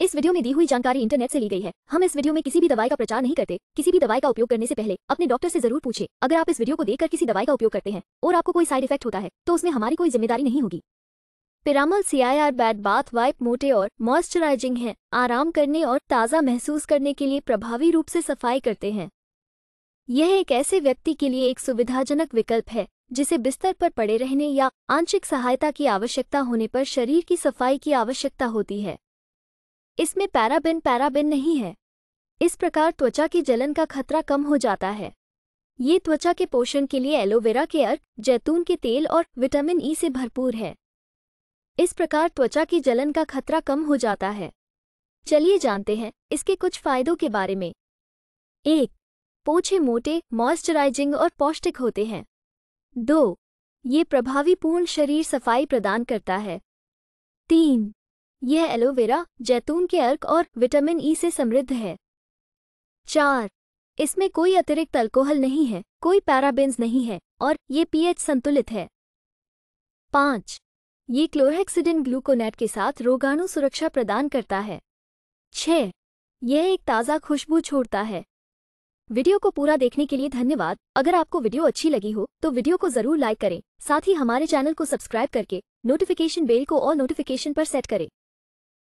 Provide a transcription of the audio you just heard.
इस वीडियो में दी हुई जानकारी इंटरनेट से ली गई है हम इस वीडियो में किसी भी दवाई का प्रचार नहीं करते किसी भी दवाई का उपयोग करने से पहले अपने डॉक्टर से जरूर पूछे अगर आप इस वीडियो को देखकर किसी दवाई का उपयोग करते हैं और आपको कोई साइड इफेक्ट होता है तो उसमें हमारी कोई जिम्मेदारी नहीं होगी Piramal CIR bed bath wipe मोटे और मॉइस्चराइजिंग है आराम करने और ताज़ा महसूस करने के लिए प्रभावी रूप से सफाई करते हैं यह एक ऐसे व्यक्ति के लिए एक सुविधाजनक विकल्प है जिसे बिस्तर पर पड़े रहने या आंशिक सहायता की आवश्यकता होने पर शरीर की सफाई की आवश्यकता होती है इसमें पैराबिन पैराबिन नहीं है इस प्रकार त्वचा की जलन का खतरा कम हो जाता है ये त्वचा के पोषण के लिए एलोवेरा के अर्क जैतून के तेल और विटामिन ई से भरपूर है इस प्रकार त्वचा की जलन का खतरा कम हो जाता है चलिए जानते हैं इसके कुछ फायदों के बारे में एक पोछे मोटे मॉइस्चराइजिंग और पौष्टिक होते हैं दो ये प्रभावी पूर्ण शरीर सफाई प्रदान करता है तीन यह एलोवेरा जैतून के अर्क और विटामिन ई से समृद्ध है चार इसमें कोई अतिरिक्त अल्कोहल नहीं है कोई पैराबेंस नहीं है और ये पीएच संतुलित है पाँच ये क्लोरहेक्सिडिन ग्लूकोनेट के साथ रोगाणु सुरक्षा प्रदान करता है छः यह एक ताज़ा खुशबू छोड़ता है वीडियो को पूरा देखने के लिए धन्यवाद अगर आपको वीडियो अच्छी लगी हो तो वीडियो को जरूर लाइक करें साथ ही हमारे चैनल को सब्सक्राइब करके नोटिफिकेशन बेल को और नोटिफिकेशन पर सेट करें